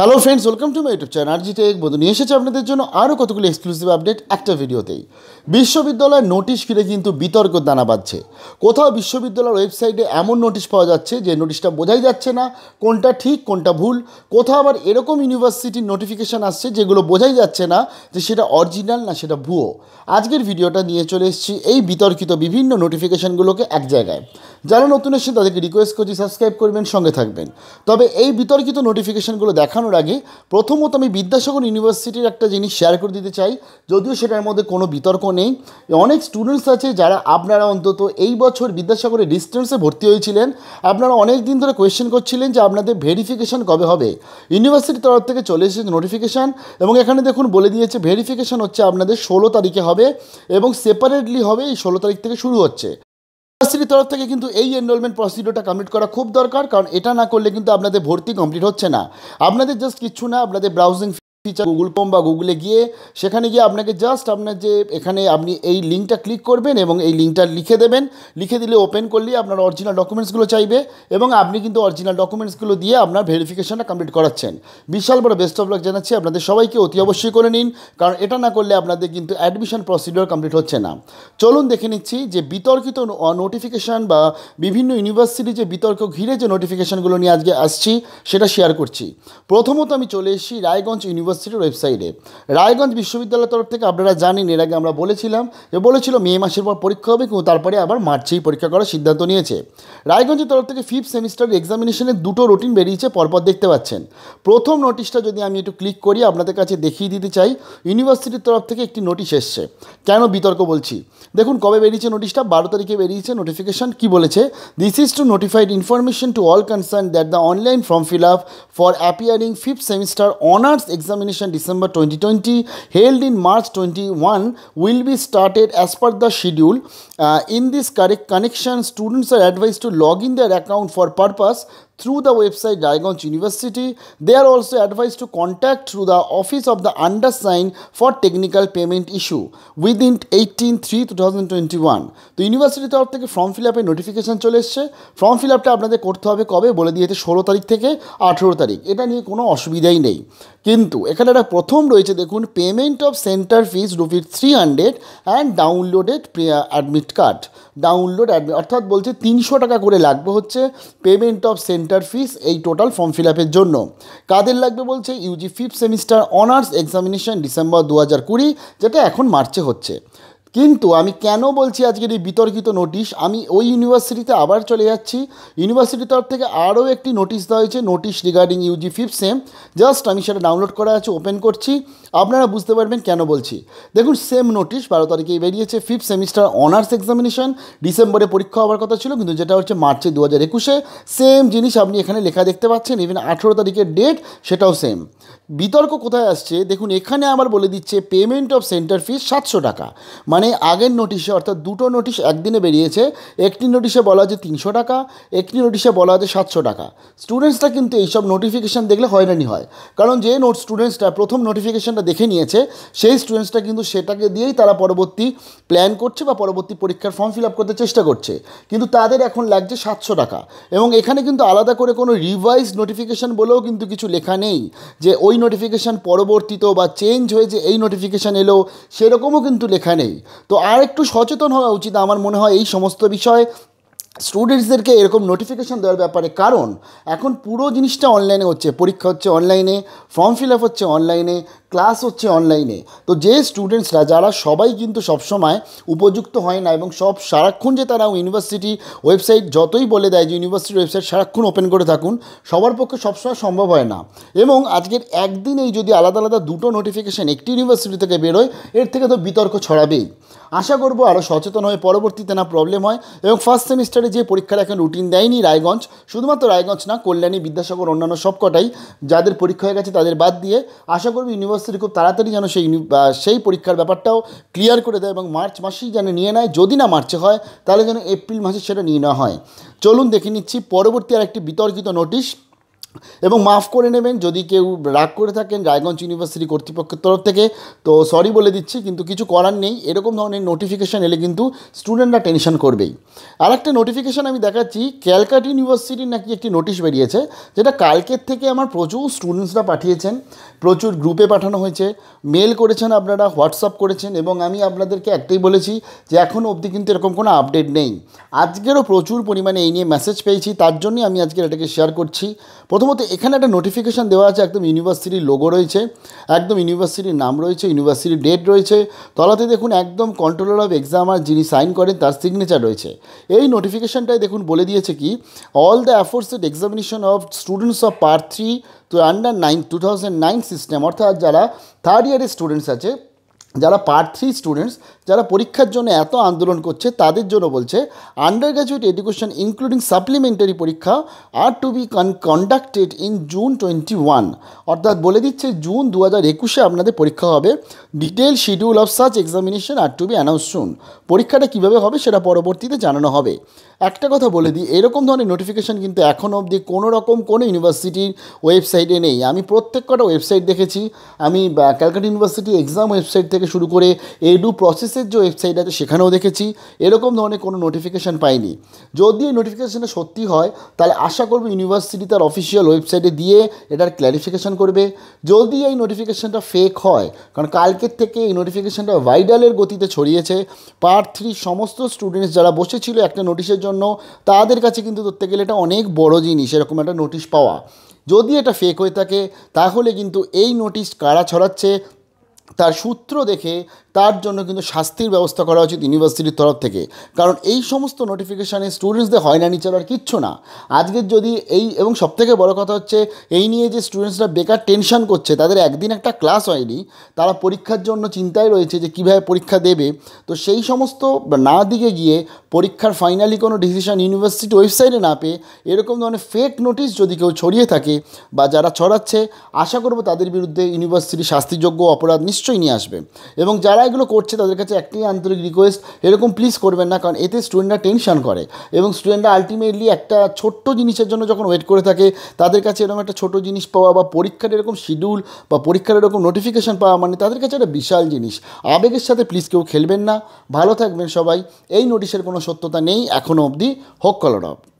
Hello friends welcome to my YouTube channel আর জিটে বন্ধু নিয়ে এসেছে আপনাদের জন্য আরও কতগুলো এক্সক্লুসিভ আপডেট একটা ভিডিওতেই বিশ্ববিদ্যালয়ের নোটিশ ফিরে কিন্তু বিতর্ক দানা বাঁধছে কোথাও বিশ্ববিদ্যালয়ের ওয়েবসাইটে এমন নোটিশ পাওয়া যাচ্ছে যে নোটিশটা বোঝাই যাচ্ছে না কোনটা ঠিক কোনটা ভুল কোথাও আবার এরকম ইউনিভার্সিটির নোটিফিকেশান আসছে যেগুলো বোঝাই যাচ্ছে না যে সেটা অরিজিনাল না সেটা ভুয়ো আজকের ভিডিওটা নিয়ে চলে এসেছি এই বিতর্কিত বিভিন্ন নোটিফিকেশানগুলোকে এক জায়গায় যারা নতুন এসেছেন তাদেরকে রিকোয়েস্ট করছি সাবস্ক্রাইব করবেন সঙ্গে থাকবেন তবে এই বিতর্কিত নোটিফিকেশানগুলো দেখানো জানানোর আগে প্রথমত আমি বিদ্যাসাগর ইউনিভার্সিটির একটা জিনিস শেয়ার করে দিতে চাই যদিও সেটার মধ্যে কোনো বিতর্ক নেই অনেক স্টুডেন্টস আছে যারা আপনারা অন্তত এই বছর বিদ্যাসাগরে ডিস্টেন্সে ভর্তি হয়েছিলেন আপনারা অনেক দিন ধরে কোয়েশ্চেন করছিলেন যে আপনাদের ভেরিফিকেশান কবে হবে ইউনিভার্সিটির তরফ থেকে চলে এসেছে নোটিফিকেশান এবং এখানে দেখুন বলে দিয়েছে ভেরিফিকেশান হচ্ছে আপনাদের ষোলো তারিখে হবে এবং সেপারেটলি হবে এই ষোলো তারিখ থেকে শুরু হচ্ছে ইউনিভার্সিটির তরফ থেকে কিন্তু এই এনরোলমেন্ট প্রসিডিওটা কমপ্লিট করা খুব দরকার কারণ এটা না করলে কিন্তু আপনাদের ভর্তি কমপ্লিট হচ্ছে না আপনাদের জাস্ট কিচ্ছু না আপনাদের ব্রাউজিং গুগল ফর্ম বা গুগলে গিয়ে সেখানে গিয়ে আপনাকে জাস্ট আপনার যে এখানে আপনি এই লিঙ্কটা ক্লিক করবেন এবং এই লিঙ্কটা লিখে দেবেন লিখে দিলে ওপেন করলেই আপনার অরিজিনাল ডকুমেন্টসগুলো চাইবে এবং আপনি কিন্তু অরিজিনাল ডকুমেন্টসগুলো দিয়ে আপনার ভেরিফিকেশনটা কমপ্লিট করাচ্ছেন বিশাল বড় বেস্ট অফ লাক জানাচ্ছি আপনাদের সবাইকে অতি অবশ্যই করে নিন কারণ এটা না করলে আপনাদের কিন্তু অ্যাডমিশন প্রসিডিওর কমপ্লিট হচ্ছে না চলুন দেখে নিচ্ছি যে বিতর্কিত নোটিফিকেশান বা বিভিন্ন ইউনিভার্সিটি যে বিতর্ক ঘিরে যে নোটিফিকেশানগুলো নিয়ে আজকে আসছি সেটা শেয়ার করছি প্রথমত আমি চলে এসেছি রায়গঞ্জ ইউনিভার্সিটি ইউনিভার্সিটির ওয়েবসাইটে রায়গঞ্জ বিশ্ববিদ্যালয়ের তরফ থেকে আপনারা জানেন এর আগে আমরা বলেছিলাম যে বলেছিল মে মাসের পর পরীক্ষা হবে কিন্তু তারপরে আবার মার্চেই পরীক্ষা করার সিদ্ধান্ত নিয়েছে রায়গঞ্জের তরফ থেকে ফিফথ সেমিস্টার এক্সামিনেশনের দুটো রুটিন বেরিয়েছে পরপর দেখতে পাচ্ছেন প্রথম নোটিশটা যদি আমি একটু ক্লিক করি আপনাদের কাছে দেখিয়ে দিতে চাই ইউনিভার্সিটির তরফ থেকে একটি নোটিশ এসছে কেন বিতর্ক বলছি দেখুন কবে বেরিয়েছে নোটিশটা বারো তারিখে বেরিয়েছে নোটিফিকেশান কি বলেছে this is to notified information to all concern that the online form fill up for appearing fifth semester honours exam examination December 2020 held in March 21 will be started as per the schedule. Uh, in this correct connection, students are advised to log in their account for purpose through the website Diagonj University. They are also advised to contact through the office of the undersigned for technical payment issue within 18 3 2021 তো university তরফ থেকে form fill আপের notification চলে এসছে form fill আপটা আপনাদের করতে হবে কবে বলে দিয়েছে ষোলো তারিখ থেকে আঠেরো তারিখ এটা নিয়ে কোনো অসুবিধাই নেই কিন্তু এখানে একটা প্রথম রয়েছে দেখুন পেমেন্ট অফ সেন্টার ফিজ রুপির three hundred and downloaded admit card download অর্থাৎ বলছে তিনশো টাকা করে লাগবে হচ্ছে পেমেন্ট অফ সেন্টার ফিস এই টোটাল ফর্ম ফিল আপের জন্য কাদের লাগবে বলছে UG fifth semester honours examination December দু হাজার কুড়ি যেটা এখন মার্চে হচ্ছে কিন্তু আমি কেন বলছি আজকের এই বিতর্কিত নোটিশ আমি ওই ইউনিভার্সিটিতে আবার চলে যাচ্ছি ইউনিভার্সিটির তরফ থেকে আরও একটি নোটিশ দেওয়া হয়েছে notice regarding UG fifth sem just আমি সেটা ডাউনলোড করা আছে ওপেন করছি আপনারা বুঝতে পারবেন কেন বলছি দেখুন সেম নোটিশ বারো তারিখেই বেরিয়েছে ফিফথ সেমিস্টার অনার্স এক্সামিনেশন ডিসেম্বরে পরীক্ষা হওয়ার কথা ছিল কিন্তু যেটা হচ্ছে মার্চে দু হাজার একুশে সেম জিনিস আপনি এখানে লেখা দেখতে পাচ্ছেন ইভেন আঠেরো তারিখের ডেট সেটাও সেম বিতর্ক কোথায় আসছে দেখুন এখানে আবার বলে দিচ্ছে পেমেন্ট অফ সেন্টার ফিস সাতশো টাকা মানে আগের নোটিশে অর্থাৎ দুটো নোটিশ একদিনে বেরিয়েছে একটি নোটিশে বলা হয়েছে তিনশো টাকা একটি নোটিশে বলা আছে সাতশো টাকা স্টুডেন্টসরা কিন্তু এইসব নোটিফিকেশান দেখলে হয়রানি হয় কারণ যে নোট স্টুডেন্টসরা প্রথম নোটিফিকেশানটা দেখে নিয়েছে সেই স্টুডেন্টসরা কিন্তু সেটাকে দিয়েই তারা পরবর্তী প্ল্যান করছে বা পরবর্তী পরীক্ষার ফর্ম ফিল আপ করতে চেষ্টা করছে কিন্তু তাদের এখন লাগছে সাতশো টাকা এবং এখানে কিন্তু আলাদা করে কোনো রিভাইজ নোটিফিকেশান বলেও কিন্তু কিছু লেখা নেই যে ওই নোটিফিকেশান পরবর্তীত বা চেঞ্জ হয়ে যে এই নোটিফিকেশান এলো সেরকমও কিন্তু লেখা নেই তো আর একটু সচেতন হওয়া উচিত আমার মনে হয় এই সমস্ত বিষয়ে স্টুডেন্টসদেরকে এরকম নোটিফিকেশান দেওয়ার ব্যাপারে কারণ এখন পুরো জিনিসটা অনলাইনে হচ্ছে পরীক্ষা হচ্ছে অনলাইনে ফর্ম ফিল আপ হচ্ছে অনলাইনে ক্লাস হচ্ছে অনলাইনে তো যে স্টুডেন্টসরা যারা সবাই কিন্তু সবসময় উপযুক্ত হয় না এবং সব সারাক্ষণ যে তারা ইউনিভার্সিটি ওয়েবসাইট যতই বলে দেয় যে ইউনিভার্সিটির ওয়েবসাইট সারাক্ষণ ওপেন করে থাকুন সবার পক্ষে সবসময় সম্ভব হয় না এবং আজকের একদিনেই যদি আলাদা আলাদা দুটো নোটিফিকেশান একটি ইউনিভার্সিটি থেকে বেরোয় এর থেকে তো বিতর্ক ছড়াবেই আশা করবো আরও সচেতন হয়ে পরবর্তীতে না প্রবলেম হয় এবং ফার্স্ট সেমিস্টারে যে পরীক্ষার এখন রুটিন দেয়নি রায়গঞ্জ শুধুমাত্র রায়গঞ্জ না কল্যাণী বিদ্যাসাগর অন্যান্য সবকটাই যাদের পরীক্ষা হয়ে গেছে তাদের বাদ দিয়ে আশা করবো ইউনিভার্সিটি ইউনিভার্সিটি খুব তাড়াতাড়ি যেন সেই সেই পরীক্ষার ব্যাপারটাও ক্লিয়ার করে দেয় এবং মার্চ মাসেই যেন নিয়ে নেয় যদি না মার্চে হয় তাহলে যেন এপ্রিল মাসে সেটা নিয়ে নেওয়া হয় চলুন দেখে নিচ্ছি পরবর্তী আরেকটি বিতর্কিত নোটিশ এবং মাফ করে নেবেন যদি কেউ রাগ করে থাকেন রায়গঞ্জ ইউনিভার্সিটি কর্তৃপক্ষের তরফ থেকে তো সরি বলে দিচ্ছি কিন্তু কিছু করার নেই এরকম ধরনের নোটিফিকেশান এলে কিন্তু স্টুডেন্টরা টেনশন করবেই আর একটা নোটিফিকেশান আমি দেখাচ্ছি ক্যালকাট ইউনিভার্সিটির নাকি একটি নোটিশ বেরিয়েছে যেটা কালকের থেকে আমার প্রচুর স্টুডেন্টসরা পাঠিয়েছেন প্রচুর গ্রুপে পাঠানো হয়েছে মেল করেছেন আপনারা হোয়াটসঅ্যাপ করেছেন এবং আমি আপনাদেরকে একটাই বলেছি যে এখন অবধি কিন্তু এরকম কোনো আপডেট নেই আজকেরও প্রচুর পরিমাণে এই নিয়ে মেসেজ পেয়েছি তার জন্যই আমি আজকের এটাকে শেয়ার করছি প্রথম প্রথমত এখানে একটা নোটিফিকেশান দেওয়া আছে একদম ইউনিভার্সিটির লোগো রয়েছে একদম ইউনিভার্সিটির নাম রয়েছে ইউনিভার্সিটির ডেট রয়েছে তলাতে দেখুন একদম কন্ট্রোলার অফ এক্সামার যিনি সাইন করেন তার সিগনেচার রয়েছে এই নোটিফিকেশানটাই দেখুন বলে দিয়েছে কি all the aforesaid examination of students of part three two under nine two thousand nine system অর্থাৎ যারা থার্ড ইয়ারের স্টুডেন্টস আছে যারা পার্ট থ্রি স্টুডেন্টস যারা পরীক্ষার জন্য এত আন্দোলন করছে তাদের জন্য বলছে undergraduate education including supplementary পরীক্ষা are to be con conducted in June twenty one অর্থাৎ বলে দিচ্ছে জুন দু হাজার একুশে আপনাদের পরীক্ষা হবে ডিটেল শিডিউল অফ সার্চ examination are to be announce soon পরীক্ষাটা কীভাবে হবে সেটা পরবর্তীতে জানানো হবে একটা কথা বলে দিই এরকম ধরনের নোটিফিকেশান কিন্তু এখনও অবধি কোনো রকম কোনো ইউনিভার্সিটির ওয়েবসাইটে নেই আমি প্রত্যেক কটা ওয়েবসাইট দেখেছি আমি ক্যালকাটা ইউনিভার্সিটি এক্সাম ওয়েবসাইট থেকে শুরু করে এডু প্রসেসের যে ওয়েবসাইট আছে সেখানেও দেখেছি এরকম ধরনের কোনো নোটিফিকেশান পাইনি যদি এই নোটিফিকেশানটা সত্যি হয় তাহলে আশা করবো ইউনিভার্সিটি তার অফিসিয়াল ওয়েবসাইটে দিয়ে এটার ক্ল্যারিফিকেশান করবে যদি এই নোটিফিকেশানটা ফেক হয় কারণ কালকের থেকে এই নোটিফিকেশানটা ভাইডালের গতিতে ছড়িয়েছে পার্ট থ্রি সমস্ত স্টুডেন্টস যারা বসেছিল একটা নোটিশের জন্য জন্য তাদের কাছে কিন্তু ধরতে গেলে এটা অনেক বড় জিনিস এরকম একটা নোটিশ পাওয়া যদি এটা ফেক হয়ে থাকে তাহলে কিন্তু এই নোটিশ কারা ছড়াচ্ছে তার সূত্র দেখে তার জন্য কিন্তু শাস্তির ব্যবস্থা করা উচিত ইউনিভার্সিটির তরফ থেকে কারণ এই সমস্ত নোটিফিকেশানে স্টুডেন্টসদের না ছাড়া আর কিচ্ছু না আজকের যদি এই এবং সবথেকে বড় কথা হচ্ছে এই নিয়ে যে স্টুডেন্টসরা বেকার টেনশন করছে তাদের একদিন একটা ক্লাস হয়নি তারা পরীক্ষার জন্য চিন্তায় রয়েছে যে কীভাবে পরীক্ষা দেবে তো সেই সমস্ত না দিকে গিয়ে পরীক্ষার ফাইনালি কোনো ডিসিশন ইউনিভার্সিটি ওয়েবসাইটে না পেয়ে এরকম ধরনের ফেক নোটিশ যদি কেউ ছড়িয়ে থাকে বা যারা ছড়াচ্ছে আশা করব তাদের বিরুদ্ধে ইউনিভার্সিটি শাস্তিযোগ্য অপরাধ নিশ্চয়ই নিয়ে আসবে এবং যারা এগুলো করছে তাদের কাছে একটাই আন্তরিক রিকোয়েস্ট এরকম প্লিজ করবেন না কারণ এতে স্টুডেন্টরা টেনশন করে এবং স্টুডেন্টরা আলটিমেটলি একটা ছোট্ট জিনিসের জন্য যখন ওয়েট করে থাকে তাদের কাছে এরকম একটা ছোট জিনিস পাওয়া বা পরীক্ষার এরকম শিডিউল বা পরীক্ষার এরকম নোটিফিকেশান পাওয়া মানে তাদের কাছে একটা বিশাল জিনিস আবেগের সাথে প্লিজ কেউ খেলবেন না ভালো থাকবেন সবাই এই নোটিশের কোনো সত্যতা নেই এখনও অবধি হোক কলরব